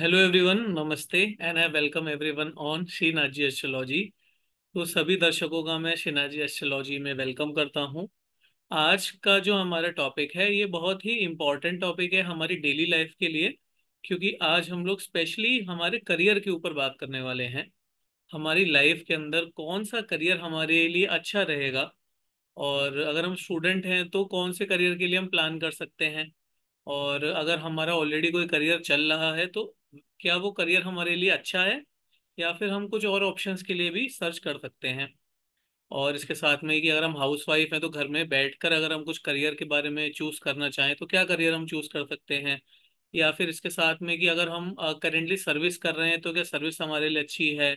hello everyone नमस्ते and I welcome everyone on श्रीनाजी astrology तो सभी दर्शकों का मैं श्रीनाजी एस्ट्रोलॉजी में वेलकम करता हूं आज का जो हमारा टॉपिक है ये बहुत ही इम्पॉर्टेंट टॉपिक है हमारी डेली लाइफ के लिए क्योंकि आज हम लोग स्पेशली हमारे करियर के ऊपर बात करने वाले हैं हमारी लाइफ के अंदर कौन सा करियर हमारे लिए अच्छा रहेगा और अगर हम स्टूडेंट हैं तो कौन से करियर के लिए हम प्लान कर सकते हैं और अगर हमारा ऑलरेडी कोई करियर चल रहा है तो क्या वो करियर हमारे लिए अच्छा है या फिर हम कुछ और ऑप्शंस के लिए भी सर्च कर सकते हैं और इसके साथ में कि अगर हम हाउस वाइफ हैं तो घर में बैठकर अगर हम कुछ करियर के बारे में चूज करना चाहें तो क्या करियर हम चूज कर सकते हैं या फिर इसके साथ में कि अगर हम करेंटली सर्विस कर रहे हैं तो क्या सर्विस हमारे लिए अच्छी है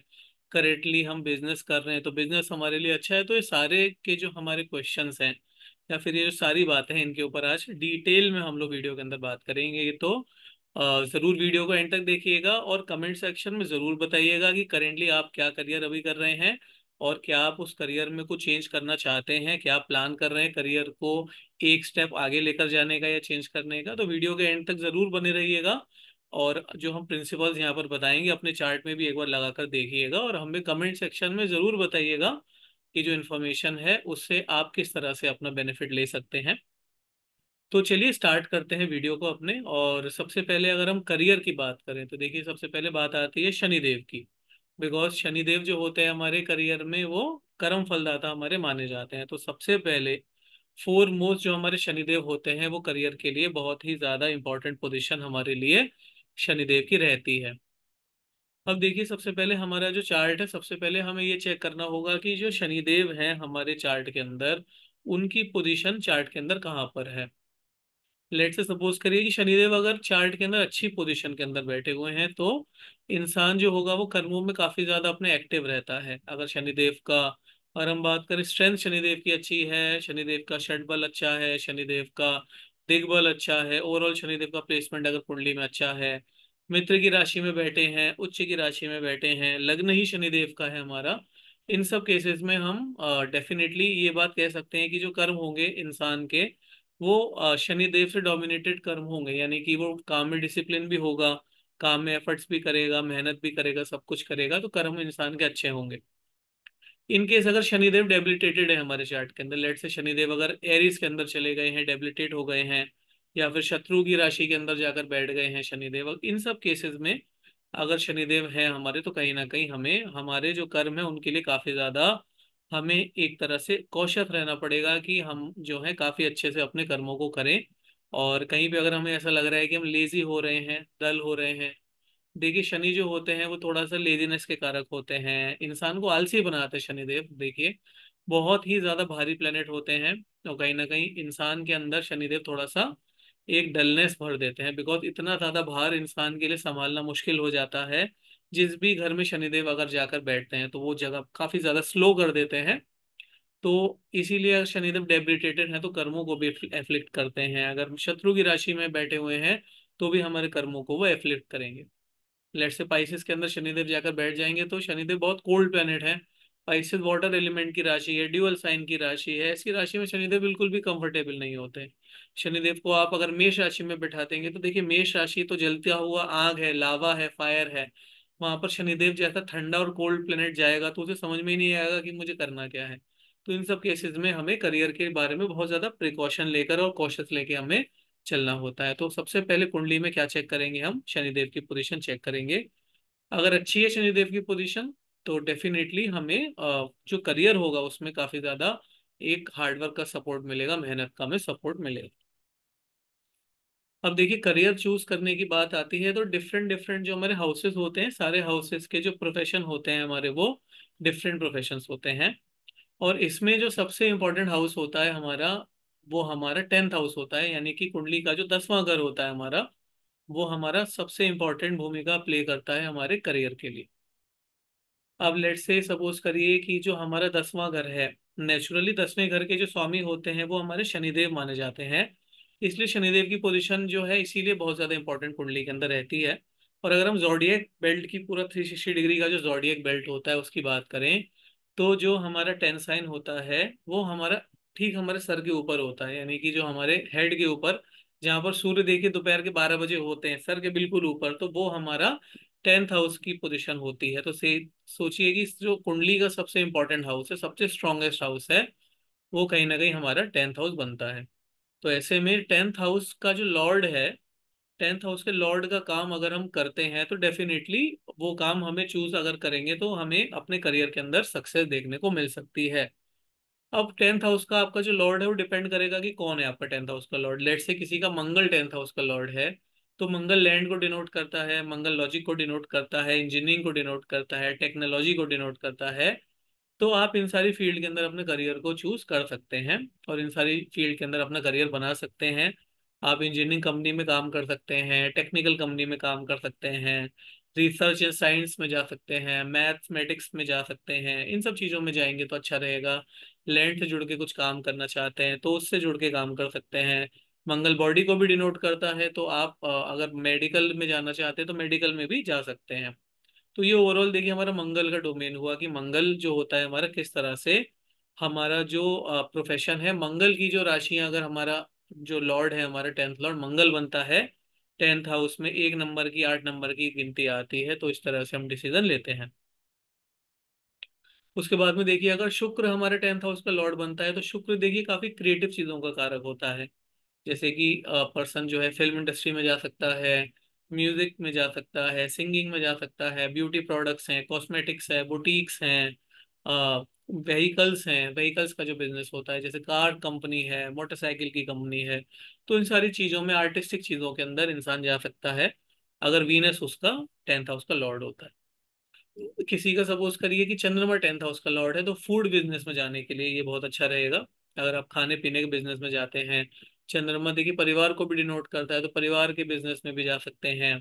करेंटली हम बिजनेस कर रहे हैं तो बिजनेस हमारे लिए अच्छा है तो ये सारे के जो हमारे क्वेश्चन हैं या फिर ये जो सारी बातें हैं इनके ऊपर आज डिटेल में हम लोग वीडियो के अंदर बात करेंगे तो ज़रूर वीडियो को एंड तक देखिएगा और कमेंट सेक्शन में ज़रूर बताइएगा कि करेंटली आप क्या करियर अभी कर रहे हैं और क्या आप उस करियर में कुछ चेंज करना चाहते हैं क्या प्लान कर रहे हैं करियर को एक स्टेप आगे लेकर जाने का या चेंज करने का तो वीडियो के एंड तक ज़रूर बने रहिएगा और जो हम प्रिंसिपल्स यहाँ पर बताएंगे अपने चार्ट में भी एक बार लगा कर देखिएगा और हमें कमेंट सेक्शन में ज़रूर बताइएगा कि जो इन्फॉर्मेशन है उससे आप किस तरह से अपना बेनिफिट ले सकते हैं तो चलिए स्टार्ट करते हैं वीडियो को अपने और सबसे पहले अगर हम करियर की बात करें तो देखिए सबसे पहले बात आती है शनिदेव की बिकॉज शनिदेव जो होते हैं हमारे करियर में वो कर्म फलदाता हमारे माने जाते हैं तो सबसे पहले फोर मोस्ट जो हमारे शनिदेव होते हैं वो करियर के लिए बहुत ही ज्यादा इंपॉर्टेंट पोजिशन हमारे लिए शनिदेव की रहती है अब देखिए सबसे पहले हमारा जो चार्ट है सबसे पहले हमें ये चेक करना होगा कि जो शनिदेव हैं हमारे चार्ट के अंदर उनकी पोजीशन चार्ट के अंदर कहाँ पर है लेट से सपोज करिए कि शनिदेव अगर चार्ट के अंदर अच्छी पोजीशन के अंदर बैठे हुए हैं तो इंसान जो होगा वो कर्मों में काफी ज्यादा अपने एक्टिव रहता है अगर शनिदेव का और हम बात करें स्ट्रेंथ शनिदेव की अच्छी है शनिदेव का षट बल अच्छा है शनिदेव का बल अच्छा है ओवरऑल शनिदेव का प्लेसमेंट अगर कुंडली में अच्छा है मित्र की राशि में बैठे हैं उच्च की राशि में बैठे हैं लग्न ही शनिदेव का है हमारा इन सब केसेस में हम डेफिनेटली uh, ये बात कह सकते हैं कि जो कर्म होंगे इंसान के वो शनिदेव से डोमिनेटेड कर्म होंगे यानी कि वो काम में डिसिप्लिन भी होगा काम में एफर्ट्स भी करेगा मेहनत भी करेगा सब कुछ करेगा तो कर्म इंसान के अच्छे होंगे इनकेस अगर शनिदेव डेबिलिटेटेड है हमारे चार्ट के अंदर लेट से शनिदेव अगर एरिस के अंदर चले गए हैं डेबिलिटेट हो गए हैं या फिर शत्रु की राशि के अंदर जाकर बैठ गए हैं शनिदेव इन सब केसेस में अगर शनिदेव है हमारे तो कहीं ना कहीं हमें हमारे जो कर्म है उनके लिए काफी ज्यादा हमें एक तरह से कौशल रहना पड़ेगा कि हम जो है काफी अच्छे से अपने कर्मों को करें और कहीं पे अगर हमें ऐसा लग रहा है कि हम लेजी हो रहे हैं डल हो रहे हैं देखिए शनि जो होते हैं वो थोड़ा सा लेजीनेस के कारक होते हैं इंसान को आलसी बनाते हैं शनिदेव देखिए बहुत ही ज्यादा भारी प्लेनेट होते हैं और कहीं ना कहीं इंसान के अंदर शनिदेव थोड़ा सा एक डलनेस भर देते हैं बिकॉज इतना ज्यादा भार इंसान के लिए संभालना मुश्किल हो जाता है जिस भी घर में शनिदेव अगर जाकर बैठते हैं तो वो जगह काफी ज्यादा स्लो कर देते हैं तो इसीलिए अगर शनिदेव डेब्रिटेटेड हैं तो कर्मों को भी एफ्लिक्ट करते हैं अगर शत्रु की राशि में बैठे हुए हैं तो भी हमारे कर्मों को वो एफ्लिक्ट करेंगे लेट से पाइसिस के अंदर शनिदेव जाकर बैठ जाएंगे तो शनिदेव बहुत कोल्ड प्लेनेट है पाइसिस वाटर एलिमेंट की राशि है ड्यूअल साइन की राशि है ऐसी राशि में शनिदेव बिल्कुल भी कंफर्टेबल नहीं होते शनिदेव को आप अगर मेष राशि में बैठा देंगे तो देखिए मेष राशि तो जलता हुआ आग है लावा है फायर है वहां पर शनिदेव जैसा ठंडा और कोल्ड प्लेनेट जाएगा तो उसे समझ में ही नहीं आएगा कि मुझे करना क्या है तो इन सब केसेस में हमें करियर के बारे में बहुत ज्यादा प्रिकॉशन लेकर और कॉशस लेकर हमें चलना होता है तो सबसे पहले कुंडली में क्या चेक करेंगे हम शनिदेव की पोजिशन चेक करेंगे अगर अच्छी है शनिदेव की पोजिशन तो डेफिनेटली हमें जो करियर होगा उसमें काफी ज्यादा एक हार्डवर्क का सपोर्ट मिलेगा मेहनत का हमें सपोर्ट मिलेगा अब देखिए करियर चूज करने की बात आती है तो डिफरेंट डिफरेंट जो हमारे हाउसेस होते हैं सारे हाउसेस के जो प्रोफेशन होते हैं हमारे वो डिफरेंट प्रोफेशंस होते हैं और इसमें जो सबसे इम्पोर्टेंट हाउस होता है हमारा वो हमारा टेंथ हाउस होता है यानी कि कुंडली का जो दसवां घर होता है हमारा वो हमारा सबसे इम्पोर्टेंट भूमिका प्ले करता है हमारे करियर के लिए अब लेट से सपोज करिए कि जो हमारा दसवां घर है नेचुरली दसवें घर के जो स्वामी होते हैं वो हमारे शनिदेव माने जाते हैं इसलिए शनिदेव की पोजिशन जो है इसीलिए बहुत ज़्यादा इंपॉर्टेंट कुंडली के अंदर रहती है और अगर हम जोडियक बेल्ट की पूरा थ्री सिक्सटी डिग्री का जो जोडियक बेल्ट होता है उसकी बात करें तो जो हमारा टेन साइन होता है वो हमारा ठीक हमारे सर के ऊपर होता है यानी कि जो हमारे हेड के ऊपर जहाँ पर सूर्य देखिए दोपहर के बारह बजे होते हैं सर के बिल्कुल ऊपर तो वो हमारा टेंथ हाउस की पोजिशन होती है तो से सोचिए कि जो कुंडली का सबसे इंपॉर्टेंट हाउस है सबसे स्ट्रॉन्गेस्ट हाउस है वो कहीं ना कहीं हमारा टेंथ हाउस बनता है तो ऐसे में टेंथ हाउस का जो लॉर्ड है टेंथ हाउस के लॉर्ड का काम अगर हम करते हैं तो डेफिनेटली वो काम हमें चूज अगर करेंगे तो हमें अपने करियर के अंदर सक्सेस देखने को मिल सकती है अब टेंथ हाउस का आपका जो लॉर्ड है वो डिपेंड करेगा कि कौन है आपका टेंथ हाउस का लॉर्ड लेट से किसी का मंगल टेंथ हाउस का लॉर्ड है तो मंगल लैंड को डिनोट करता है मंगल लॉजिक को डिनोट करता है इंजीनियरिंग को डिनोट करता है टेक्नोलॉजी को डिनोट करता है तो आप इन सारी फील्ड के अंदर अपने करियर को चूज कर सकते हैं और इन सारी फील्ड के अंदर अपना करियर बना सकते हैं आप इंजीनियरिंग कंपनी में काम कर सकते हैं टेक्निकल कंपनी में काम कर सकते हैं रिसर्च एंड साइंस में जा सकते हैं मैथमेटिक्स में जा सकते हैं इन सब चीज़ों में जाएंगे तो अच्छा रहेगा लैंड से जुड़ के कुछ काम करना चाहते हैं तो उससे जुड़ के काम कर सकते हैं मंगल बॉडी को भी डिनोट करता है तो आप अगर मेडिकल में जाना चाहते हैं तो मेडिकल में भी जा सकते हैं तो ये ओवरऑल देखिए हमारा मंगल का डोमेन हुआ कि मंगल जो होता है हमारा किस तरह से हमारा जो प्रोफेशन है मंगल की जो राशियां अगर हमारा जो लॉर्ड है हमारा टेंथ लॉर्ड मंगल बनता है टेंथ हाउस में एक नंबर की आठ नंबर की गिनती आती है तो इस तरह से हम डिसीजन लेते हैं उसके बाद में देखिए अगर शुक्र हमारे टेंथ हाउस का लॉर्ड बनता है तो शुक्र देखिए काफी क्रिएटिव चीजों का कारक होता है जैसे कि पर्सन जो है फिल्म इंडस्ट्री में जा सकता है म्यूजिक में जा सकता है सिंगिंग में जा सकता है ब्यूटी प्रोडक्ट्स हैं कॉस्मेटिक्स है बुटीक्स हैं व्हीकल्स हैं व्हीकल्स का जो बिजनेस होता है जैसे कार कंपनी है मोटरसाइकिल की कंपनी है तो इन सारी चीज़ों में आर्टिस्टिक चीज़ों के अंदर इंसान जा सकता है अगर वीनस उसका टेंथ हाउस का लॉर्ड होता है किसी का सपोज करिए कि चंद्रमा टेंथ हाउस का लॉर्ड है तो फूड बिजनेस में जाने के लिए ये बहुत अच्छा रहेगा अगर आप खाने पीने के बिजनेस में जाते हैं चंद्रमा देखिए परिवार को भी डिनोट करता है तो परिवार के बिजनेस में भी जा सकते हैं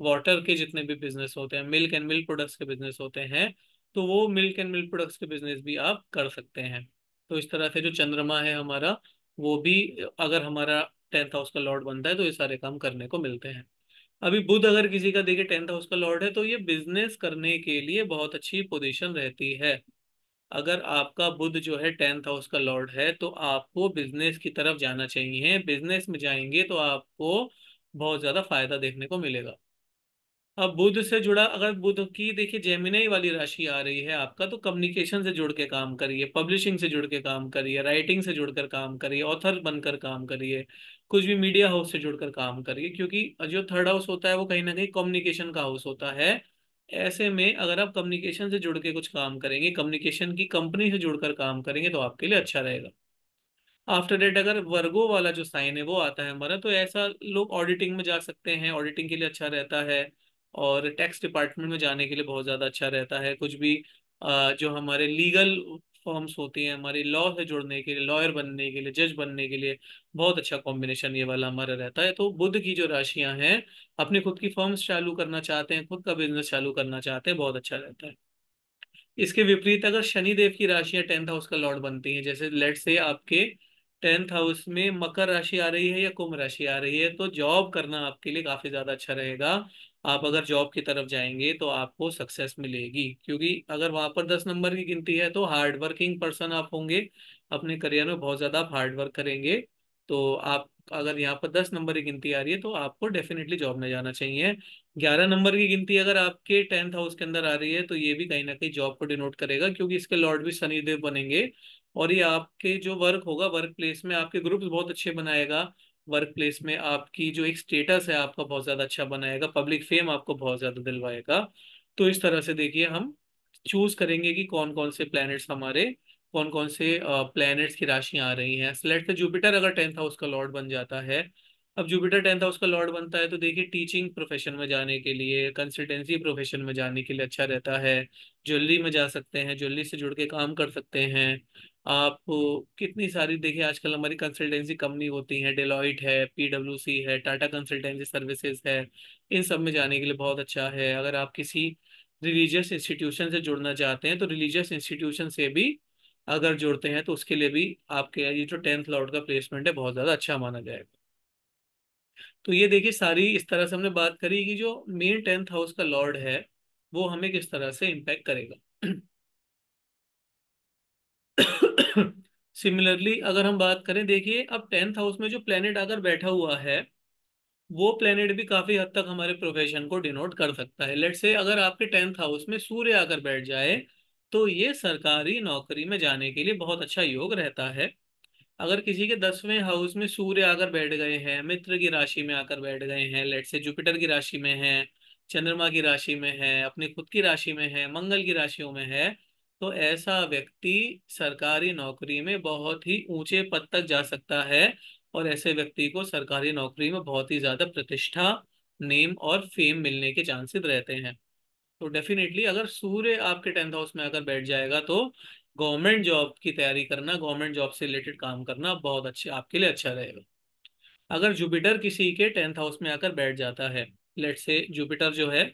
वाटर के जितने भी बिजनेस होते हैं मिल्क एंड मिल्क प्रोडक्ट्स के बिजनेस होते हैं तो वो मिल्क एंड मिल्क प्रोडक्ट्स के बिजनेस भी आप कर सकते हैं तो इस तरह से जो चंद्रमा है हमारा वो भी अगर हमारा टेंथ हाउस का लॉर्ड बनता है तो ये सारे काम करने को मिलते हैं अभी बुध अगर किसी का देखिए टेंथ हाउस का लॉर्ड है तो ये बिजनेस करने के लिए बहुत अच्छी पोजिशन रहती है अगर आपका बुद्ध जो है टेंथ हाउस का लॉर्ड है तो आपको बिजनेस की तरफ जाना चाहिए बिजनेस में जाएंगे तो आपको बहुत ज्यादा फायदा देखने को मिलेगा अब बुद्ध से जुड़ा अगर बुद्ध की देखिए जेमिनाई वाली राशि आ रही है आपका तो कम्युनिकेशन से जुड़ के काम करिए पब्लिशिंग से जुड़ के काम करिए राइटिंग से जुड़कर काम करिए ऑथर बनकर काम करिए कुछ भी मीडिया हाउस से जुड़कर काम करिए क्योंकि जो थर्ड हाउस होता है वो कहीं ना कहीं कम्युनिकेशन का हाउस होता है ऐसे में अगर आप कम्युनिकेशन से जुड़ के कुछ काम करेंगे कम्युनिकेशन की कंपनी से जुड़कर काम करेंगे तो आपके लिए अच्छा रहेगा आफ्टर डेट अगर वर्गो वाला जो साइन है वो आता है हमारा तो ऐसा लोग ऑडिटिंग में जा सकते हैं ऑडिटिंग के लिए अच्छा रहता है और टैक्स डिपार्टमेंट में जाने के लिए बहुत ज़्यादा अच्छा रहता है कुछ भी जो हमारे लीगल फॉर्म्स होती हैं हमारी लॉ से जुड़ने के लिए लॉयर बनने के लिए जज बनने के लिए बहुत अच्छा कॉम्बिनेशन ये वाला हमारा रहता है तो बुद्ध की जो राशियां हैं अपने खुद की फॉर्म्स चालू करना चाहते हैं खुद का बिजनेस चालू करना चाहते हैं बहुत अच्छा रहता है इसके विपरीत अगर शनिदेव की राशियां टेंथ हाउस का लॉर्ड बनती है जैसे लेट से आपके टेंथ हाउस में मकर राशि आ रही है या कुंभ राशि आ रही है तो जॉब करना आपके लिए काफी ज्यादा अच्छा रहेगा आप अगर जॉब की तरफ जाएंगे तो आपको सक्सेस मिलेगी क्योंकि अगर वहां पर दस नंबर की गिनती है तो हार्ड वर्किंग पर्सन आप होंगे अपने करियर में बहुत ज्यादा आप हार्ड वर्क करेंगे तो आप अगर यहाँ पर दस नंबर की गिनती आ रही है तो आपको डेफिनेटली जॉब में जाना चाहिए ग्यारह नंबर की गिनती अगर आपके टेंथ हाउस के अंदर आ रही है तो ये भी कहीं ना कहीं जॉब को डिनोट करेगा क्योंकि इसके लॉर्ड भी शनिदेव बनेंगे और ये आपके जो वर्क होगा वर्क प्लेस में आपके ग्रुप्स बहुत अच्छे बनाएगा वर्क प्लेस में आपकी जो एक स्टेटस है आपका बहुत ज़्यादा अच्छा बनाएगा पब्लिक फेम आपको बहुत ज़्यादा दिलवाएगा तो इस तरह से देखिए हम चूज करेंगे कि कौन कौन से प्लैनेट्स हमारे कौन कौन से प्लैनेट्स की राशियाँ आ रही हैं सिलेक्ट से जुपिटर अगर टेंथ हाउस का लॉर्ड बन जाता है अब जुपिटर टेंथ हाउस का लॉर्ड बनता है तो देखिए टीचिंग प्रोफेशन में जाने के लिए कंसल्टेंसी प्रोफेशन में जाने के लिए अच्छा रहता है ज्वेलरी में जा सकते हैं ज्वेलरी से जुड़ के काम कर सकते हैं आप कितनी सारी देखिए आजकल हमारी कंसल्टेंसी कंपनी होती है डेलॉइट है पीडब्ल्यूसी है टाटा कंसल्टेंसी सर्विसेज है इन सब में जाने के लिए बहुत अच्छा है अगर आप किसी रिलीजियस इंस्टीट्यूशन से जुड़ना चाहते हैं तो रिलीजियस इंस्टीट्यूशन से भी अगर जुड़ते हैं तो उसके लिए भी आपके ये जो टेंथ लॉर्ड का प्लेसमेंट है बहुत ज़्यादा अच्छा माना जाएगा तो ये देखिए सारी इस तरह से हमने बात करी कि जो मेन टेंथ हाउस का लॉर्ड है वो हमें किस तरह से इम्पैक्ट करेगा सिमिलरली अगर हम बात करें देखिए अब टेंथ हाउस में जो प्लेनेट अगर बैठा हुआ है वो प्लेनेट भी काफी हद तक हमारे प्रोफेशन को डिनोट कर सकता है लेट से अगर आपके टेंथ हाउस में सूर्य आकर बैठ जाए तो ये सरकारी नौकरी में जाने के लिए बहुत अच्छा योग रहता है अगर किसी के दसवें हाउस में सूर्य आकर बैठ गए हैं मित्र की राशि में आकर बैठ गए हैं लेट से जुपिटर की राशि में है चंद्रमा की राशि में है अपने खुद की राशि में है मंगल की राशियों में है तो ऐसा व्यक्ति सरकारी नौकरी में बहुत ही ऊंचे पद तक जा सकता है और ऐसे व्यक्ति को सरकारी नौकरी में बहुत ही ज्यादा प्रतिष्ठा नेम और फेम मिलने के चांसेस रहते हैं तो डेफिनेटली अगर सूर्य आपके टेंथ हाउस में अगर बैठ जाएगा तो गवर्नमेंट जॉब की तैयारी करना गवर्नमेंट जॉब से रिलेटेड काम करना बहुत अच्छे आपके लिए अच्छा रहेगा अगर जुपिटर किसी के टेंथ हाउस में आकर बैठ जाता है लेट से जुपिटर जो है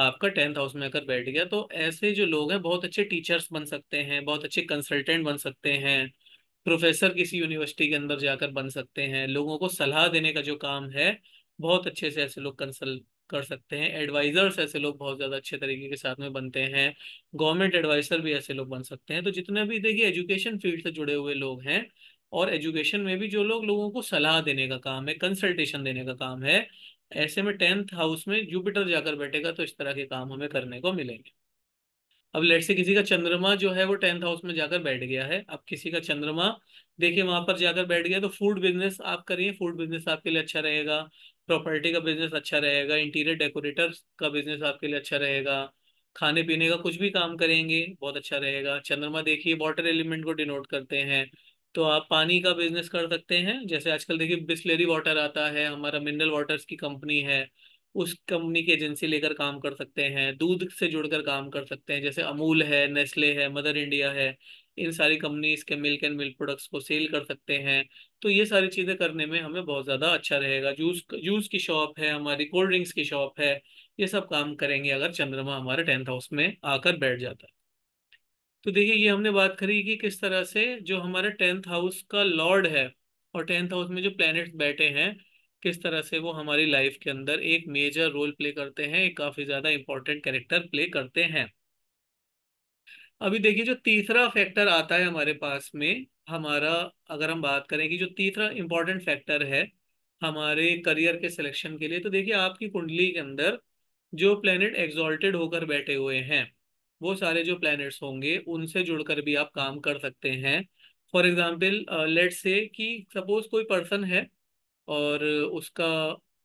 आपका टेंथ हाउस में अगर बैठ गया तो ऐसे जो लोग हैं बहुत अच्छे टीचर्स बन सकते हैं बहुत अच्छे कंसल्टेंट बन सकते हैं प्रोफेसर किसी यूनिवर्सिटी के अंदर जाकर बन सकते हैं लोगों को सलाह देने का जो काम है बहुत अच्छे से ऐसे लोग कंसल्ट कर सकते हैं एडवाइजर्स ऐसे लोग बहुत ज़्यादा अच्छे तरीके के साथ में बनते हैं गवर्नमेंट एडवाइजर भी ऐसे लोग बन सकते हैं तो जितने भी देखिए एजुकेशन फील्ड से जुड़े हुए लोग हैं और एजुकेशन में भी जो लोग लोगों को सलाह देने का काम है कंसल्टेशन देने का काम है ऐसे में टेंथ हाउस में जुपिटर जाकर बैठेगा तो इस तरह के काम हमें करने को मिलेंगे अब लेट से किसी का चंद्रमा जो है वो टेंथ हाउस में जाकर बैठ गया है अब किसी का चंद्रमा देखिए वहां पर जाकर बैठ गया तो फूड बिजनेस आप करिए फूड बिजनेस आपके लिए अच्छा रहेगा प्रॉपर्टी का बिजनेस अच्छा रहेगा इंटीरियर डेकोरेटर का बिजनेस आपके लिए अच्छा रहेगा खाने पीने का कुछ भी काम करेंगे बहुत अच्छा रहेगा चंद्रमा देखिए वाटर एलिमेंट को डिनोट करते हैं तो आप पानी का बिजनेस कर सकते हैं जैसे आजकल देखिए बिस्लेरी वाटर आता है हमारा मिनरल वाटर्स की कंपनी है उस कंपनी की एजेंसी लेकर काम कर सकते हैं दूध से जुड़कर काम कर सकते हैं जैसे अमूल है नेस्ले है मदर इंडिया है इन सारी कंपनीज के मिल्क एंड मिल्क प्रोडक्ट्स को सेल कर सकते हैं तो ये सारी चीज़ें करने में हमें बहुत ज़्यादा अच्छा रहेगा जूस जूस की शॉप है हमारी कोल्ड ड्रिंक्स की शॉप है ये सब काम करेंगे अगर चंद्रमा हमारे टेंथ हाउस में आकर बैठ जाता है तो देखिए ये हमने बात करी कि किस तरह से जो हमारे टेंथ हाउस का लॉर्ड है और टेंथ हाउस में जो प्लैनेट्स बैठे हैं किस तरह से वो हमारी लाइफ के अंदर एक मेजर रोल प्ले करते हैं एक काफी ज्यादा इंपॉर्टेंट कैरेक्टर प्ले करते हैं अभी देखिए जो तीसरा फैक्टर आता है हमारे पास में हमारा अगर हम बात करें कि जो तीसरा इंपॉर्टेंट फैक्टर है हमारे करियर के सिलेक्शन के लिए तो देखिए आपकी कुंडली के अंदर जो प्लेनेट एग्जॉल्टेड होकर बैठे हुए हैं वो सारे जो प्लैनेट्स होंगे उनसे जुड़कर भी आप काम कर सकते हैं फॉर एग्जाम्पल लेट से कि सपोज कोई पर्सन है और उसका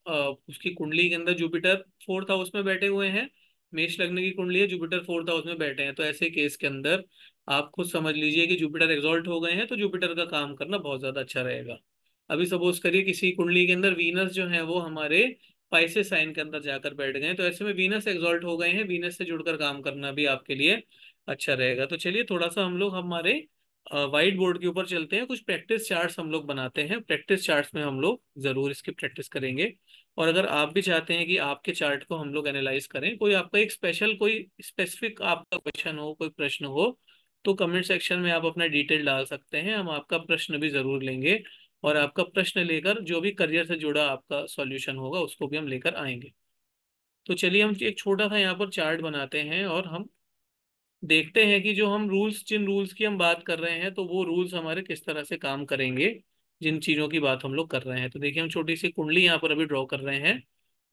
uh, उसकी कुंडली के अंदर जुपिटर फोर्थ हाउस में बैठे हुए हैं मेष लग्न की कुंडली है जुपिटर फोर्थ हाउस में बैठे हैं तो ऐसे केस के अंदर आप खुद समझ लीजिए कि जुपिटर एग्जॉल्ट हो गए हैं तो जुपिटर का काम करना बहुत ज्यादा अच्छा रहेगा अभी सपोज करिए किसी कुंडली के अंदर वीनस जो है वो हमारे पाइसिस साइन के अंदर जाकर बैठ गए तो ऐसे में वीनस एग्जॉल्ट हो गए हैं वीनस से जुड़कर काम करना भी आपके लिए अच्छा रहेगा तो चलिए थोड़ा सा हम लोग हमारे वाइट बोर्ड के ऊपर चलते हैं कुछ प्रैक्टिस चार्ट्स हम लोग बनाते हैं प्रैक्टिस चार्ट्स में हम लोग ज़रूर इसकी प्रैक्टिस करेंगे और अगर आप भी चाहते हैं कि आपके चार्ट को हम लोग एनालाइज करें कोई आपका एक स्पेशल कोई स्पेसिफिक आपका क्वेश्चन हो कोई प्रश्न हो तो कमेंट सेक्शन में आप अपना डिटेल डाल सकते हैं हम आपका प्रश्न भी ज़रूर लेंगे और आपका प्रश्न लेकर जो भी करियर से जुड़ा आपका सॉल्यूशन होगा उसको भी हम लेकर आएंगे तो चलिए हम एक छोटा सा यहाँ पर चार्ट बनाते हैं और हम देखते हैं कि जो हम रूल्स जिन रूल्स की हम बात कर रहे हैं तो वो रूल्स हमारे किस तरह से काम करेंगे जिन चीज़ों की बात हम लोग कर रहे हैं तो देखिए हम छोटी सी कुंडली यहाँ पर अभी ड्रॉ कर रहे हैं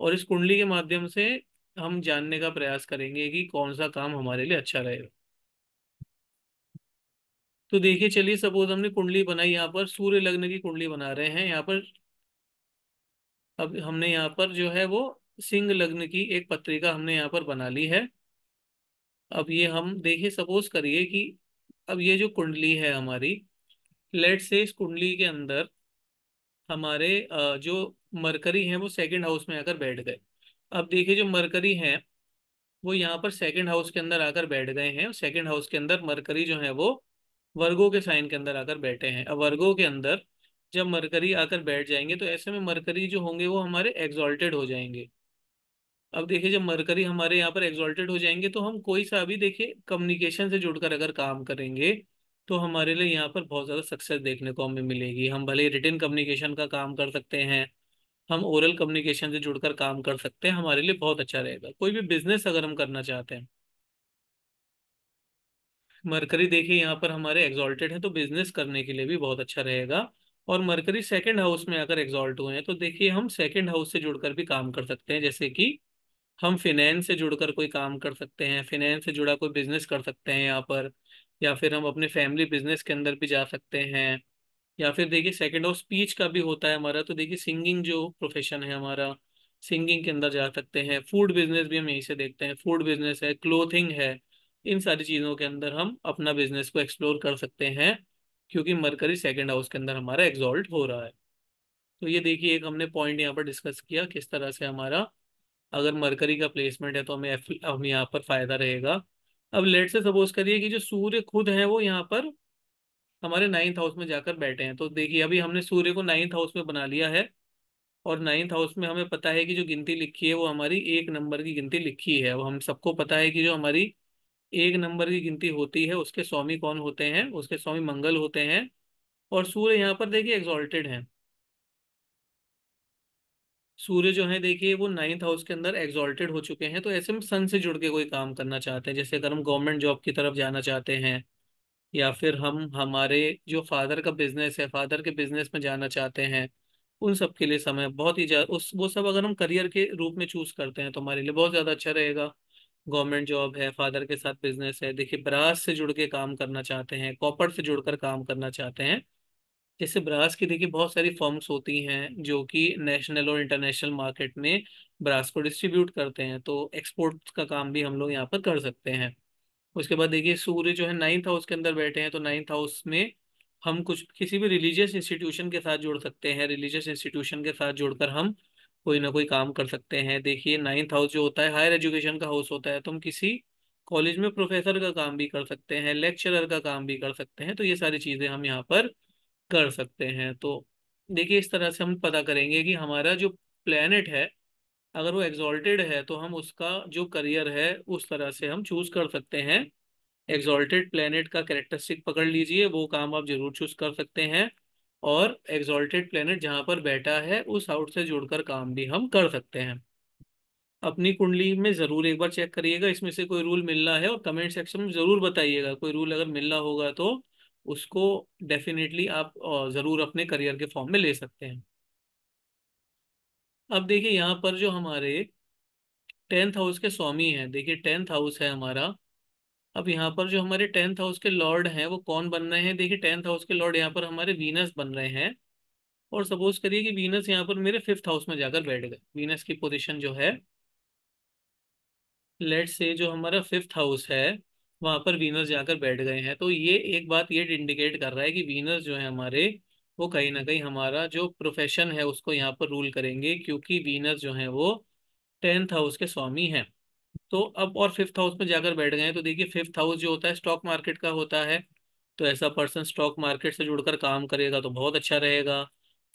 और इस कुंडली के माध्यम से हम जानने का प्रयास करेंगे कि कौन सा काम हमारे लिए अच्छा रहेगा तो देखिए चलिए सपोज हमने कुंडली बनाई यहाँ पर सूर्य लग्न की कुंडली बना रहे हैं यहाँ पर अब हमने यहाँ पर जो है वो सिंह लग्न की एक पत्रिका हमने यहाँ पर बना ली है अब ये हम देखिए सपोज करिए कि अब ये जो कुंडली है हमारी लेट से इस कुंडली के अंदर हमारे जो मरकरी हैं वो सेकंड हाउस में आकर बैठ गए अब देखिए जो मरकरी हैं वो यहाँ पर सेकंड हाउस के अंदर आकर बैठ गए हैं सेकंड हाउस के अंदर मरकरी जो है वो वर्गों के साइन के अंदर आकर बैठे हैं अब वर्गों के अंदर जब मरकरी आकर बैठ जाएंगे तो ऐसे में मरकरी जो होंगे वो हमारे एग्जॉल्टेड हो जाएंगे अब देखिए जब मरकरी हमारे यहाँ पर एग्जॉल्टेड हो जाएंगे तो हम कोई सा भी देखिए कम्युनिकेशन से जुड़कर अगर काम करेंगे तो हमारे लिए यहाँ पर बहुत ज़्यादा सक्सेस देखने को हमें मिलेगी हम भले रिटर्न कम्युनिकेशन का काम कर सकते हैं हम ओरल कम्युनिकेशन से जुड़कर काम कर सकते हैं हमारे लिए बहुत अच्छा रहेगा कोई भी बिजनेस अगर हम करना चाहते हैं मरकरी देखिए यहाँ पर हमारे एग्जॉल्टेड है तो बिजनेस करने के लिए भी बहुत अच्छा रहेगा और मरकरी सेकेंड हाउस में अगर एग्जॉल्ट हुए हैं तो देखिए हम सेकेंड हाउस से जुड़कर भी काम कर सकते हैं जैसे कि हम फिनेंस से जुड़कर कोई काम कर सकते हैं फिनेंस से जुड़ा कोई बिजनेस कर सकते हैं यहाँ पर या फिर हम अपने फैमिली बिजनेस के अंदर भी जा सकते हैं या फिर देखिए सेकेंड हाउस स्पीच का भी होता है हमारा तो देखिए सिंगिंग जो प्रोफेशन है हमारा सिंगिंग के अंदर जा सकते हैं फूड बिजनेस भी हम यहीं से देखते हैं फूड बिजनेस है क्लोथिंग है इन सारी चीज़ों के अंदर हम अपना बिजनेस को एक्सप्लोर कर सकते हैं क्योंकि मरकरी सेकेंड हाउस के अंदर हमारा एग्जॉल्ट हो रहा है तो ये देखिए एक हमने पॉइंट यहाँ पर डिस्कस किया किस तरह से हमारा अगर मरकरी का प्लेसमेंट है तो हमें हम यहाँ पर फायदा रहेगा अब लेट से सपोज करिए कि जो सूर्य खुद है वो यहाँ पर हमारे नाइन्थ हाउस में जाकर बैठे हैं तो देखिए अभी हमने सूर्य को नाइन्थ हाउस में बना लिया है और नाइन्थ हाउस में हमें पता है कि जो गिनती लिखी है वो हमारी एक नंबर की गिनती लिखी है वो हम सबको पता है कि जो हमारी एक नंबर की गिनती होती है उसके स्वामी कौन होते हैं उसके स्वामी मंगल होते हैं और सूर्य यहाँ पर देखिए एग्जॉल्टेड है सूर्य जो है देखिए वो नाइन्थ हाउस के अंदर एग्जॉल्टेड हो चुके हैं तो ऐसे में सन से जुड़ के कोई काम करना चाहते हैं जैसे अगर हम गवर्नमेंट जॉब की तरफ जाना चाहते हैं या फिर हम हमारे जो फादर का बिजनेस है फादर के बिजनेस में जाना चाहते हैं उन सब के लिए समय बहुत ही उस वो सब अगर हम करियर के रूप में चूज करते हैं तो हमारे लिए बहुत ज़्यादा अच्छा रहेगा गवर्नमेंट जॉब है फादर के साथ बिजनेस है देखिए ब्रास से जुड़ के काम करना चाहते हैं कॉपर से जुड़कर काम करना चाहते हैं जैसे ब्रास की देखिए बहुत सारी फॉर्म्स होती हैं जो कि नेशनल और इंटरनेशनल मार्केट में ब्रास को डिस्ट्रीब्यूट करते हैं तो एक्सपोर्ट का काम भी हम लोग यहाँ पर कर सकते हैं उसके बाद देखिए सूर्य जो है नाइन्थ हाउस के अंदर बैठे हैं तो नाइन्थ हाउस में हम कुछ किसी भी रिलीजियस इंस्टीट्यूशन के साथ जुड़ सकते हैं रिलीजियस इंस्टीट्यूशन के साथ जुड़कर हम कोई ना कोई काम कर सकते हैं देखिए नाइन्थ हाउस जो होता है हायर एजुकेशन का हाउस होता है तो हम किसी कॉलेज में प्रोफेसर का काम भी कर सकते हैं लेक्चरर का काम भी कर सकते हैं तो ये सारी चीज़ें हम यहाँ पर कर सकते हैं तो देखिए इस तरह से हम पता करेंगे कि हमारा जो प्लेनेट है अगर वो एग्जॉल्टेड है तो हम उसका जो करियर है उस तरह से हम चूज कर सकते हैं एग्जॉल्टेड प्लेनेट का कैरेक्टरिस्टिक पकड़ लीजिए वो काम आप जरूर चूज कर सकते हैं और एग्जॉल्टेड प्लेनेट जहाँ पर बैठा है उस हाउट से जुड़कर काम भी हम कर सकते हैं अपनी कुंडली में ज़रूर एक बार चेक करिएगा इसमें से कोई रूल मिलना है और कमेंट सेक्शन में ज़रूर बताइएगा कोई रूल अगर मिलना होगा तो उसको डेफिनेटली आप ज़रूर अपने करियर के फॉर्म में ले सकते हैं अब देखिए यहाँ पर जो हमारे टेंथ हाउस के स्वामी हैं देखिए टेंथ हाउस है हमारा अब यहाँ पर जो हमारे टेंथ हाउस के लॉर्ड हैं वो कौन बन रहे हैं देखिए टेंथ हाउस के लॉर्ड यहाँ पर हमारे वीनस बन रहे हैं और सपोज करिए कि वीनस यहाँ पर मेरे फिफ्थ हाउस में जाकर बैठ गए वीनस की पोजिशन जो है लेट से जो हमारा फिफ्थ हाउस है वहाँ पर वीनस जाकर बैठ गए हैं तो ये एक बात ये इंडिकेट कर रहा है कि वीनस जो है हमारे वो कहीं ना कहीं हमारा जो प्रोफेशन है उसको यहाँ पर रूल करेंगे क्योंकि वीनस जो है वो टेंथ हाउस के स्वामी हैं तो अब और फिफ्थ हाउस में जाकर बैठ गए तो देखिए फिफ्थ हाउस जो होता है स्टॉक मार्केट का होता है तो ऐसा पर्सन स्टॉक मार्केट से जुड़कर काम करेगा तो बहुत अच्छा रहेगा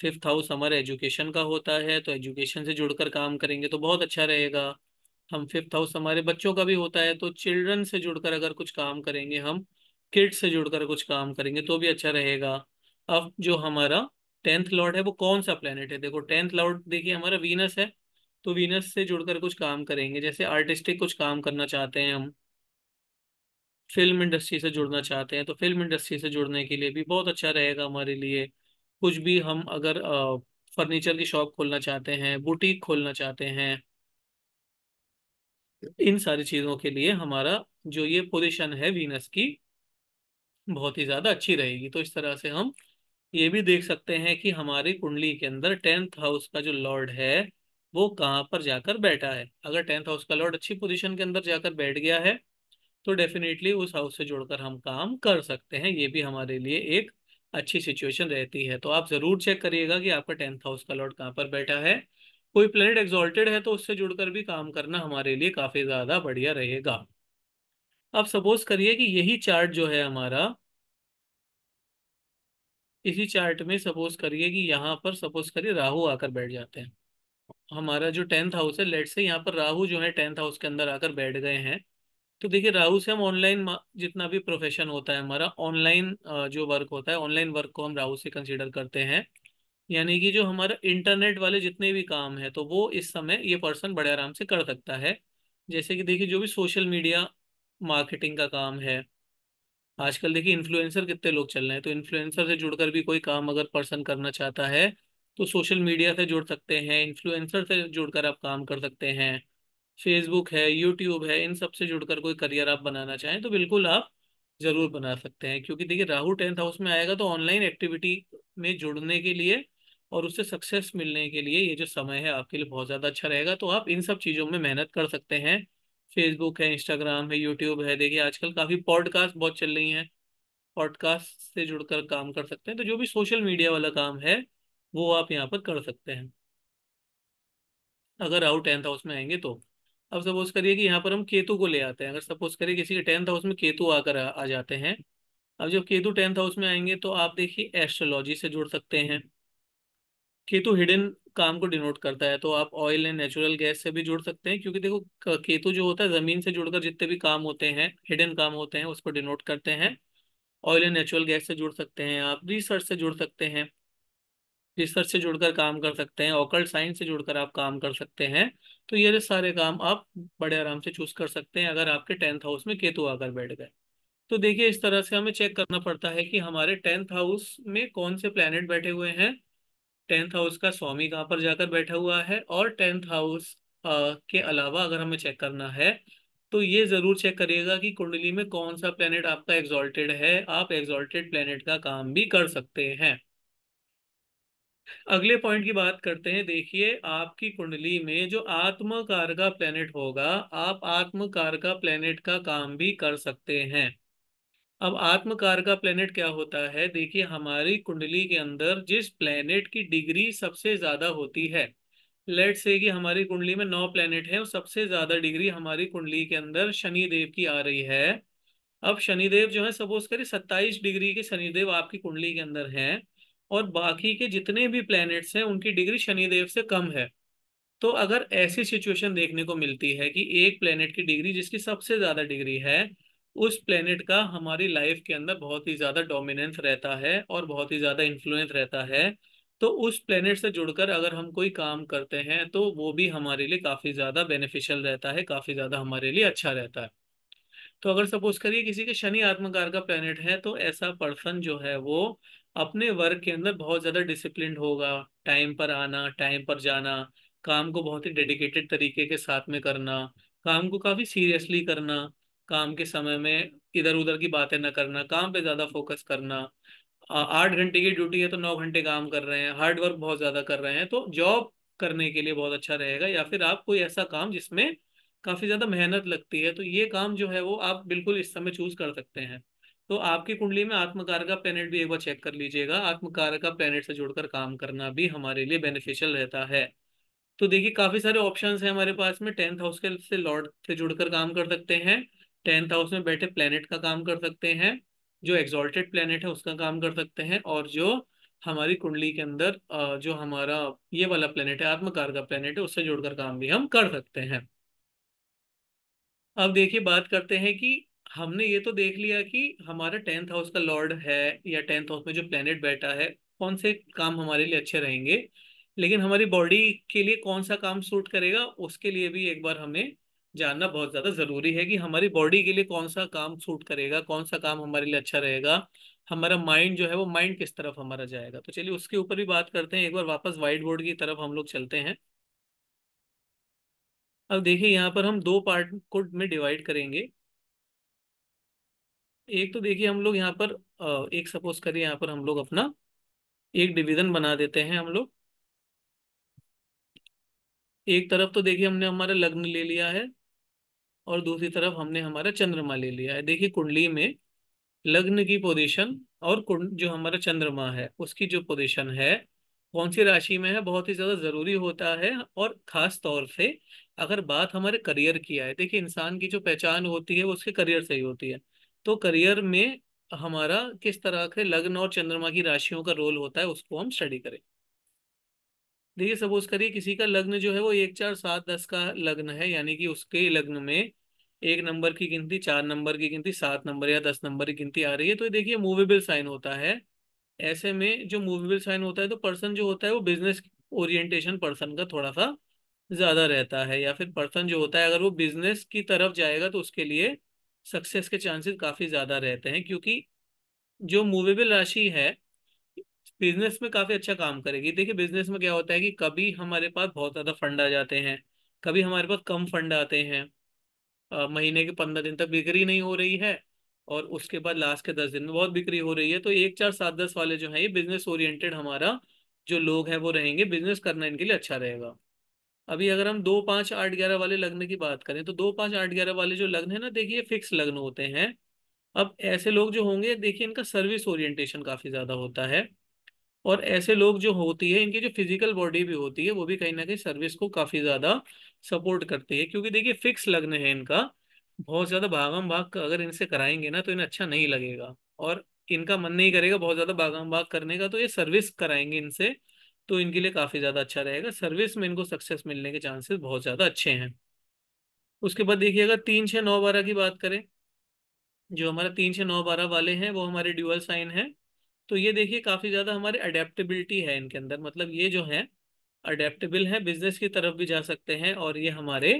फिफ्थ हाउस हमारे एजुकेशन का होता है तो एजुकेशन से जुड़कर काम करेंगे तो बहुत अच्छा रहेगा हम फिफ्थ हाउस हमारे बच्चों का भी होता है तो चिल्ड्रन से जुड़कर अगर कुछ काम करेंगे हम किड्स से जुड़कर कुछ काम करेंगे तो भी अच्छा रहेगा अब जो हमारा टेंथ लॉर्ड है वो कौन सा प्लेनेट है देखो टेंथ लॉर्ड देखिए हमारा वीनस है तो वीनस से जुड़कर कुछ काम करेंगे जैसे आर्टिस्टिक कुछ काम करना चाहते हैं हम फिल्म इंडस्ट्री से जुड़ना चाहते हैं तो फिल्म इंडस्ट्री से जुड़ने के लिए भी बहुत अच्छा रहेगा हमारे लिए कुछ भी हम अगर फर्नीचर की शॉप खोलना चाहते हैं बुटीक खोलना चाहते हैं इन सारी चीज़ों के लिए हमारा जो ये पोजिशन है वीनस की बहुत ही ज़्यादा अच्छी रहेगी तो इस तरह से हम ये भी देख सकते हैं कि हमारी कुंडली के अंदर टेंथ हाउस का जो लॉर्ड है वो कहाँ पर जाकर बैठा है अगर टेंथ हाउस का लॉर्ड अच्छी पोजीशन के अंदर जाकर बैठ गया है तो डेफिनेटली उस हाउस से जुड़कर हम काम कर सकते हैं ये भी हमारे लिए एक अच्छी सिचुएशन रहती है तो आप जरूर चेक करिएगा कि आपका टेंथ हाउस का लॉर्ड कहाँ पर बैठा है कोई प्लेनेट एग्जॉल्टेड है तो उससे जुड़कर भी काम करना हमारे लिए काफी ज्यादा बढ़िया रहेगा अब सपोज करिए कि यही चार्ट जो है हमारा इसी चार्ट में सपोज करिए कि यहाँ पर सपोज करिए राहु आकर बैठ जाते हैं हमारा जो टेंथ हाउस है लेट से यहाँ पर राहु जो है टेंथ हाउस के अंदर आकर बैठ गए हैं तो देखिए राहु से हम ऑनलाइन जितना भी प्रोफेशन होता है हमारा ऑनलाइन जो वर्क होता है ऑनलाइन वर्क को हम राहु से कंसिडर करते हैं यानी कि जो हमारा इंटरनेट वाले जितने भी काम है तो वो इस समय ये पर्सन बड़े आराम से कर सकता है जैसे कि देखिए जो भी सोशल मीडिया मार्केटिंग का काम है आजकल देखिए इन्फ्लुएंसर कितने लोग चल रहे हैं तो इन्फ्लुएंसर से जुड़कर भी कोई काम अगर पर्सन करना चाहता है तो सोशल मीडिया से जुड़ सकते हैं इन्फ्लुएंसर से जुड़कर आप काम कर सकते हैं फेसबुक है यूट्यूब है इन सब से जुड़कर कोई करियर आप बनाना चाहें तो बिल्कुल आप जरूर बना सकते हैं क्योंकि देखिए राहु टेंथ हाउस में आएगा तो ऑनलाइन एक्टिविटी में जुड़ने के लिए और उससे सक्सेस मिलने के लिए ये जो समय है आपके लिए बहुत ज़्यादा अच्छा रहेगा तो आप इन सब चीज़ों में मेहनत कर सकते हैं फेसबुक है इंस्टाग्राम है यूट्यूब है देखिए आजकल काफ़ी पॉडकास्ट बहुत चल रही हैं पॉडकास्ट से जुड़कर काम कर सकते हैं तो जो भी सोशल मीडिया वाला काम है वो आप यहाँ पर कर सकते हैं अगर आउट टेंथ हाउस में आएंगे तो अब सपोज करिए कि यहाँ पर हम केतु को ले आते हैं अगर सपोज करिए किसी के टेंथ हाउस में केतु आकर आ, आ जाते हैं अब जब केतु टेंथ हाउस में आएंगे तो आप देखिए एस्ट्रोलॉजी से जुड़ सकते हैं केतु हिडन काम को डिनोट करता है तो आप ऑयल एंड नेचुरल गैस से भी जुड़ सकते हैं क्योंकि देखो केतु जो होता है जमीन से जुड़कर जितने भी काम होते हैं हिडन काम होते हैं उसको डिनोट करते हैं ऑयल एंड नेचुरल गैस से जुड़ सकते हैं आप रिसर्च से जुड़ सकते हैं रिसर्च से जुड़कर काम कर सकते हैं ऑकल्ट साइंस से जुड़कर आप काम कर सकते हैं तो ये सारे काम आप बड़े आराम से चूज कर सकते हैं अगर आपके टेंथ हाउस में केतु आकर बैठ गए तो देखिए इस तरह से हमें चेक करना पड़ता है कि हमारे टेंथ हाउस में कौन से प्लैनेट बैठे हुए हैं टेंथ हाउस का स्वामी कहाँ पर जाकर बैठा हुआ है और टेंथ हाउस के अलावा अगर हमें चेक करना है तो ये जरूर चेक करिएगा कि कुंडली में कौन सा प्लेनेट आपका एग्जॉल्टेड है आप एग्जॉल्टेड प्लेनेट का काम भी कर सकते हैं अगले पॉइंट की बात करते हैं देखिए आपकी कुंडली में जो आत्मकार का प्लेनेट होगा आप आत्मकार का प्लेनेट का काम भी कर सकते हैं अब आत्मकार का प्लेनेट क्या होता है देखिए हमारी कुंडली के अंदर जिस प्लेनेट की डिग्री सबसे ज्यादा होती है लेट से कि हमारी कुंडली में नौ प्लेनेट है और सबसे ज्यादा डिग्री हमारी कुंडली के अंदर शनिदेव की आ रही है अब शनिदेव जो है सपोज करिए सत्ताईस डिग्री के शनिदेव आपकी कुंडली के अंदर हैं और बाकी के जितने भी प्लैनेट्स हैं उनकी डिग्री शनिदेव से कम है तो अगर ऐसी सिचुएशन देखने को मिलती है कि एक प्लेनेट की डिग्री जिसकी सबसे ज्यादा डिग्री है उस प्लेनेट का हमारी लाइफ के अंदर बहुत ही ज्यादा डोमिनेंस रहता है और बहुत ही ज्यादा इन्फ्लुएंस रहता है तो उस प्लेनेट से जुड़कर अगर हम कोई काम करते हैं तो वो भी हमारे लिए काफी ज्यादा बेनिफिशियल रहता है काफी ज्यादा हमारे लिए अच्छा रहता है तो अगर सपोज करिए किसी के शनि आत्मकार का प्लेनेट है तो ऐसा पर्सन जो है वो अपने वर्क के अंदर बहुत ज़्यादा डिसिप्लिन होगा टाइम पर आना टाइम पर जाना काम को बहुत ही डेडिकेटेड तरीके के साथ में करना काम को काफ़ी सीरियसली करना काम के समय में इधर उधर की बातें ना करना काम पे ज़्यादा फोकस करना आठ घंटे की ड्यूटी है तो नौ घंटे काम कर रहे हैं हार्ड वर्क बहुत ज़्यादा कर रहे हैं तो जॉब करने के लिए बहुत अच्छा रहेगा या फिर आप कोई ऐसा काम जिसमें काफ़ी ज़्यादा मेहनत लगती है तो ये काम जो है वो आप बिल्कुल इस समय चूज़ कर सकते हैं तो आपकी कुंडली में आत्मकार का प्लेनेट भी एक बार चेक कर लीजिएगा आत्मकार का प्लेनेट से जुड़कर काम करना भी हमारे लिए बेनिफिशियल रहता है तो देखिए काफी सारे ऑप्शंस हैं हमारे पास में टेंथ हाउस के से लॉर्ड से जुड़कर काम कर सकते हैं टेंथ हाउस में बैठे प्लेनेट का काम कर सकते हैं जो एग्जॉल्टेड प्लेनेट है उसका काम कर सकते हैं और जो हमारी कुंडली के अंदर जो हमारा ये वाला प्लेनेट है आत्मकार का प्लेनेट है उससे जुड़कर काम भी हम कर सकते हैं अब देखिए बात करते हैं कि हमने ये तो देख लिया कि हमारा टेंथ हाउस का लॉर्ड है या टेंथ हाउस में जो प्लेनेट बैठा है कौन से काम हमारे लिए अच्छे रहेंगे लेकिन हमारी बॉडी के लिए कौन सा काम सूट करेगा उसके लिए भी एक बार हमें जानना बहुत ज़्यादा ज़रूरी है कि हमारी बॉडी के लिए कौन सा काम सूट करेगा कौन सा काम हमारे लिए अच्छा रहेगा हमारा माइंड जो है वो माइंड किस तरफ हमारा जाएगा तो चलिए उसके ऊपर भी बात करते हैं एक बार वापस व्हाइट बोर्ड की तरफ हम लोग चलते हैं अब देखिए यहाँ पर हम दो पार्ट को में डिवाइड करेंगे एक तो देखिए हम लोग यहाँ पर एक सपोज करिए यहाँ पर हम लोग अपना एक डिवीजन बना देते हैं हम लोग एक तरफ तो देखिए हमने हमारा लग्न ले लिया है और दूसरी तरफ हमने हमारा चंद्रमा ले लिया है देखिए कुंडली में लग्न की पोजीशन और कुंड जो हमारा चंद्रमा है उसकी जो पोजीशन है कौन सी राशि में है बहुत ही ज्यादा जरूरी होता है और खास तौर से अगर बात हमारे करियर की आए देखिए इंसान की जो पहचान होती है वो उसके करियर से ही होती है तो करियर में हमारा किस तरह के लग्न और चंद्रमा की राशियों का रोल होता है उसको हम स्टडी करें देखिए सपोज करिए किसी का लग्न जो है वो एक चार सात दस का लग्न है यानी कि उसके लग्न में एक नंबर की गिनती चार नंबर की गिनती सात नंबर या दस नंबर की गिनती आ रही है तो देखिए मूवेबल साइन होता है ऐसे में जो मूवेबल साइन होता है तो पर्सन जो होता है वो बिजनेस ओरिएंटेशन पर्सन का थोड़ा सा ज्यादा रहता है या फिर पर्सन जो होता है अगर वो बिजनेस की तरफ जाएगा तो उसके लिए सक्सेस के चांसेस काफ़ी ज़्यादा रहते हैं क्योंकि जो मूवेबल राशि है बिजनेस में काफ़ी अच्छा काम करेगी देखिए बिजनेस में क्या होता है कि कभी हमारे पास बहुत ज़्यादा फंड आ जाते हैं कभी हमारे पास कम फंड आते हैं आ, महीने के पंद्रह दिन तक बिक्री नहीं हो रही है और उसके बाद लास्ट के दस दिन में बहुत बिक्री हो रही है तो एक चार सात दस वाले जो है ये बिजनेस ओरिएंटेड हमारा जो लोग हैं वो रहेंगे बिजनेस करना इनके लिए अच्छा रहेगा अभी अगर हम दो पांच आठ ग्यारह वाले लग्न की बात करें तो दो पांच आठ ग्यारह वाले जो लग्न है ना देखिए फिक्स लग्न होते हैं अब ऐसे लोग जो होंगे देखिए इनका सर्विस ओरिएंटेशन काफी ज्यादा होता है और ऐसे लोग जो होती है इनकी जो फिजिकल बॉडी भी होती है वो भी कहीं ना कहीं सर्विस को काफी ज्यादा सपोर्ट करती है क्योंकि देखिए फिक्स लग्न है इनका बहुत ज्यादा भागम भाग अगर इनसे कराएंगे ना तो इन्हें अच्छा नहीं लगेगा और इनका मन नहीं करेगा बहुत ज्यादा भागम भाग करने का तो ये सर्विस कराएंगे इनसे तो इनके लिए काफ़ी ज़्यादा अच्छा रहेगा सर्विस में इनको सक्सेस मिलने के चांसेस बहुत ज़्यादा अच्छे हैं उसके बाद देखिएगा तीन छः नौ बारह की बात करें जो हमारा तीन छः नौ बारह वाले हैं वो हमारे ड्यूअल साइन है तो ये देखिए काफ़ी ज़्यादा हमारे अडेप्टेबिलिटी है इनके अंदर मतलब ये जो है अडेप्टेबल है बिजनेस की तरफ भी जा सकते हैं और ये हमारे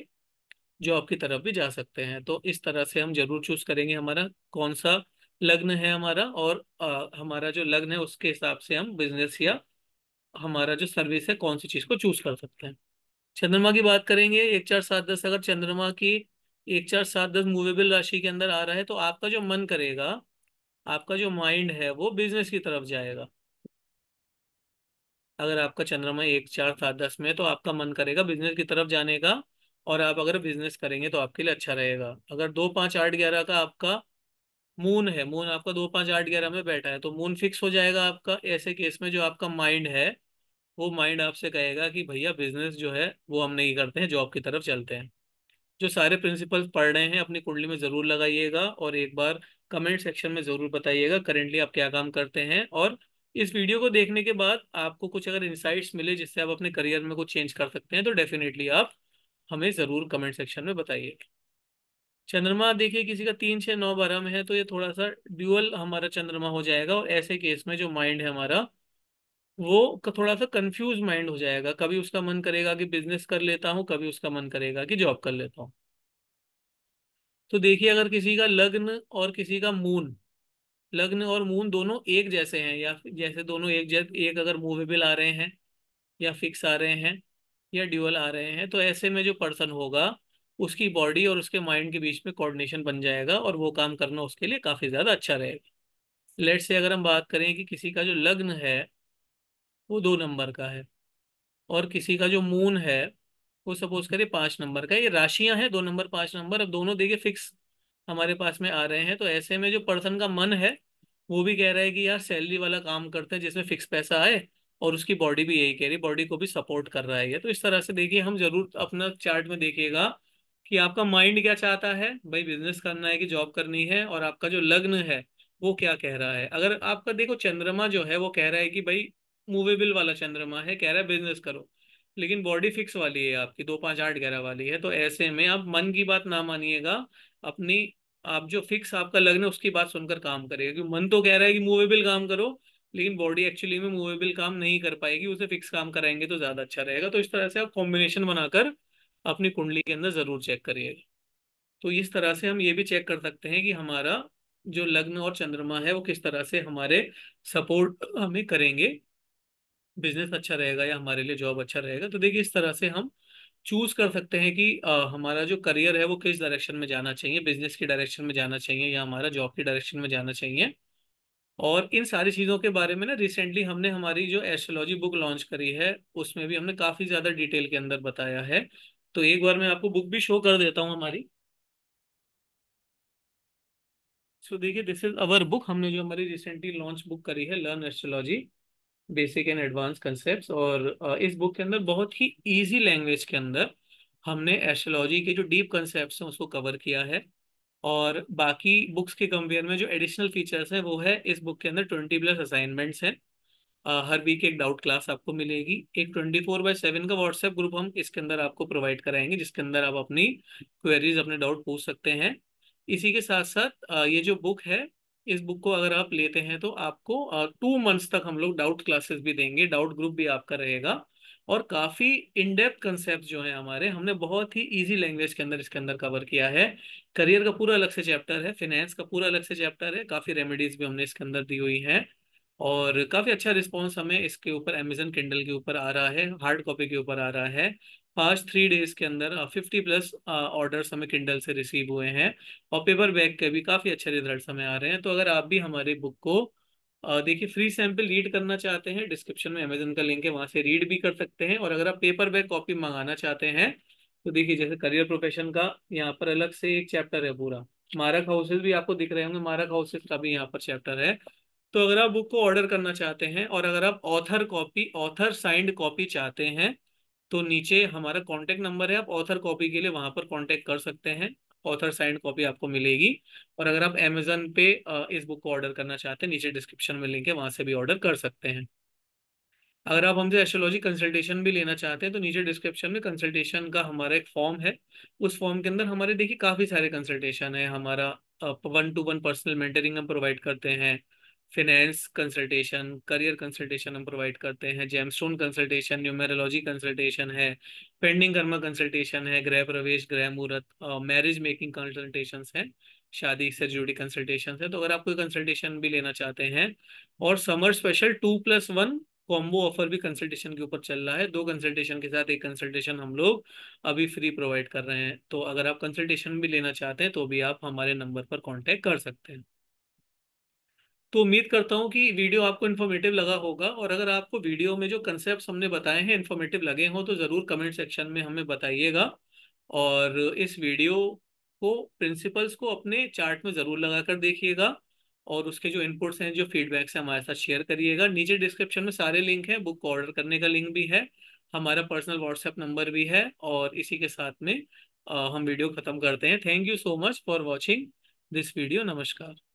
जॉब की तरफ भी जा सकते हैं तो इस तरह से हम जरूर चूज करेंगे हमारा कौन सा लग्न है हमारा और आ, हमारा जो लग्न है उसके हिसाब से हम बिजनेस या हमारा जो सर्विस है कौन सी चीज को चूज कर सकते हैं चंद्रमा की बात करेंगे एक चार सात दस अगर चंद्रमा की एक चार सात दस मूवेबल राशि के अंदर आ रहा है तो आपका जो मन करेगा आपका जो माइंड है वो बिजनेस की तरफ जाएगा अगर आपका चंद्रमा एक चार सात दस में तो आपका मन करेगा बिजनेस की तरफ जाने का और आप अगर बिजनेस करेंगे तो आपके लिए अच्छा रहेगा अगर दो पाँच आठ ग्यारह का आपका मून है मून आपका दो पाँच आठ ग्यारह में बैठा है तो मून फिक्स हो जाएगा आपका ऐसे केस में जो आपका माइंड है वो माइंड आपसे कहेगा कि भैया बिजनेस जो है वो हम नहीं करते हैं जॉब की तरफ चलते हैं जो सारे प्रिंसिपल्स पढ़ रहे हैं अपनी कुंडली में ज़रूर लगाइएगा और एक बार कमेंट सेक्शन में ज़रूर बताइएगा करेंटली आप क्या काम करते हैं और इस वीडियो को देखने के बाद आपको कुछ अगर इंसाइट्स मिले जिससे आप अपने करियर में कुछ चेंज कर सकते हैं तो डेफिनेटली आप हमें ज़रूर कमेंट सेक्शन में बताइए चंद्रमा देखिए किसी का तीन छः नौ बारह में है तो ये थोड़ा सा ड्यूअल हमारा चंद्रमा हो जाएगा और ऐसे केस में जो माइंड है हमारा वो थोड़ा सा कंफ्यूज माइंड हो जाएगा कभी उसका मन करेगा कि बिजनेस कर लेता हूँ कभी उसका मन करेगा कि जॉब कर लेता हूँ तो देखिए अगर किसी का लग्न और किसी का मून लग्न और मून दोनों एक जैसे हैं या जैसे दोनों एक जैसे एक अगर मूवेबल आ रहे हैं या फिक्स आ रहे हैं या ड्यूअल आ रहे हैं तो ऐसे में जो पर्सन होगा उसकी बॉडी और उसके माइंड के बीच में कोऑर्डिनेशन बन जाएगा और वो काम करना उसके लिए काफ़ी ज़्यादा अच्छा रहेगा लेट से अगर हम बात करें कि किसी का जो लग्न है वो दो नंबर का है और किसी का जो मून है वो सपोज करिए पांच नंबर का ये राशियां हैं दो नंबर पांच नंबर अब दोनों देखिए फिक्स हमारे पास में आ रहे हैं तो ऐसे में जो पर्सन का मन है वो भी कह रहा है कि यार सैलरी वाला काम करते हैं जिसमें फिक्स पैसा आए और उसकी बॉडी भी यही कह रही बॉडी को भी सपोर्ट कर रहा है ये तो इस तरह से देखिए हम जरूर अपना चार्ट में देखिएगा कि आपका माइंड क्या चाहता है भाई बिजनेस करना है कि जॉब करनी है और आपका जो लग्न है वो क्या कह रहा है अगर आपका देखो चंद्रमा जो है वो कह रहा है कि भाई मूवेबल वाला चंद्रमा है कह रहा है बिजनेस करो लेकिन बॉडी फिक्स वाली है आपकी दो पाँच आठ ग्यारह वाली है तो ऐसे में आप मन की बात ना मानिएगा अपनी आप जो फिक्स आपका लग्न है उसकी बात सुनकर काम करेगा क्योंकि मन तो कह रहा है कि मूवेबल काम करो लेकिन बॉडी एक्चुअली में मूवेबल काम नहीं कर पाएगी उसे फिक्स काम कराएंगे तो ज्यादा अच्छा रहेगा तो इस तरह से आप कॉम्बिनेशन बनाकर अपनी कुंडली के अंदर जरूर चेक करिएगा तो इस तरह से हम ये भी चेक कर सकते हैं कि हमारा जो लग्न और चंद्रमा है वो किस तरह से हमारे सपोर्ट हमें करेंगे बिजनेस अच्छा रहेगा या हमारे लिए जॉब अच्छा रहेगा तो देखिए इस तरह से हम चूज कर सकते हैं कि आ, हमारा जो करियर है वो किस डायरेक्शन में जाना चाहिए बिजनेस की डायरेक्शन में जाना चाहिए या हमारा जॉब की डायरेक्शन में जाना चाहिए और इन सारी चीज़ों के बारे में ना रिसेंटली हमने हमारी जो एस्ट्रोलॉजी बुक लॉन्च करी है उसमें भी हमने काफ़ी ज़्यादा डिटेल के अंदर बताया है तो एक बार मैं आपको बुक भी शो कर देता हूँ हमारी सो देखिए दिस इज अवर बुक हमने जो हमारी रिसेंटली लॉन्च बुक करी है learn astrology basic and advance concept और इस बुक के अंदर बहुत ही ईजी लैंग्वेज के अंदर हमने एस्ट्रोलॉजी के जो डीप कंसेप्ट हैं उसको कवर किया है और बाकी बुक्स के कंपेयर में जो एडिशनल फीचर्स हैं वो है इस बुक के अंदर ट्वेंटी प्लस असाइनमेंट्स हैं हर वीक एक डाउट क्लास आपको मिलेगी एक ट्वेंटी फोर बाई सेवन का व्हाट्सएप ग्रुप हम इसके अंदर आपको प्रोवाइड कराएंगे जिसके अंदर आप अपनी क्वेरीज अपने डाउट पूछ सकते हैं इसी के साथ साथ ये जो बुक है इस बुक को अगर आप लेते हैं तो आपको टू मंथ्स तक हम लोग डाउट क्लासेस भी देंगे डाउट ग्रुप भी आपका रहेगा और काफी इनडेप्थ कंसेप्ट जो है हमारे हमने बहुत ही इजी लैंग्वेज के अंदर इसके अंदर कवर किया है करियर का पूरा अलग से चैप्टर है फिनेंस का पूरा अलग से चैप्टर है काफी रेमेडीज भी हमने इसके अंदर दी हुई है और काफी अच्छा रिस्पॉन्स हमें इसके ऊपर अमेजन किंडल के ऊपर आ रहा है हार्ड कॉपी के ऊपर आ रहा है पास्ट थ्री डेज के अंदर फिफ्टी प्लस ऑर्डर्स हमें किंडल से रिसीव हुए हैं और पेपर बैग के भी काफ़ी अच्छे रिजल्ट हमें आ रहे हैं तो अगर आप भी हमारे बुक को देखिए फ्री सैंपल रीड करना चाहते हैं डिस्क्रिप्शन में अमेजन का लिंक है वहाँ से रीड भी कर सकते हैं और अगर आप पेपर बैग कॉपी मंगाना चाहते हैं तो देखिए जैसे करियर प्रोफेशन का यहाँ पर अलग से एक चैप्टर है पूरा मारक हाउसेज भी आपको दिख रहे होंगे मारक हाउसेज का भी यहाँ पर चैप्टर है तो अगर आप बुक को ऑर्डर करना चाहते हैं और अगर आप author copy author signed copy चाहते हैं तो नीचे हमारा कॉन्टेक्ट नंबर है आप ऑथर कॉपी के लिए वहां पर कॉन्टेक्ट कर सकते हैं ऑथर साइंड कॉपी आपको मिलेगी और अगर आप एमेजोन पे इस बुक को ऑर्डर करना चाहते हैं नीचे डिस्क्रिप्शन में लिंक है वहां से भी ऑर्डर कर सकते हैं अगर आप हमसे एस्ट्रोलॉजी कंसल्टेशन भी लेना चाहते हैं तो नीचे डिस्क्रिप्शन में कंसल्टेशन का हमारा एक फॉर्म है उस फॉर्म के अंदर हमारे देखिए काफ़ी सारे कंसल्टेशन है हमारा one to one personal mentoring हम प्रोवाइड करते हैं फिनेंस कंसल्टेशन करियर कंसल्टेशन हम प्रोवाइड करते हैं जेमस्टोन कंसल्टेशन न्यूमेरोलॉजी कंसल्टेशन है पेंडिंग कर्मा कंसल्टेशन है गृह प्रवेश गृह मुहूर्त मैरिज मेकिंग कंसल्टेशन है शादी से जुड़ी कंसल्टेशन है तो अगर आप कोई कंसल्टेशन भी लेना चाहते हैं और summer special two plus one combo offer भी कंसल्टेशन के ऊपर चल रहा है दो कंसल्टेशन के साथ एक कंसल्टेशन हम लोग अभी फ्री प्रोवाइड कर रहे हैं तो अगर आप कंसल्टेशन भी लेना चाहते हैं तो भी आप हमारे नंबर पर कॉन्टेक्ट कर सकते हैं तो उम्मीद करता हूँ कि वीडियो आपको इन्फॉर्मेटिव लगा होगा और अगर आपको वीडियो में जो कंसेप्ट हमने बताए हैं इन्फॉर्मेटिव लगे हों तो ज़रूर कमेंट सेक्शन में हमें बताइएगा और इस वीडियो को प्रिंसिपल्स को अपने चार्ट में ज़रूर लगा कर देखिएगा और उसके जो इनपुट्स हैं जो फीडबैक्स हैं हमारे साथ शेयर करिएगा नीचे डिस्क्रिप्शन में सारे लिंक हैं बुक को ऑर्डर करने का लिंक भी है हमारा पर्सनल व्हाट्सएप नंबर भी है और इसी के साथ में आ, हम वीडियो ख़त्म करते हैं thank you so much for watching this video नमस्कार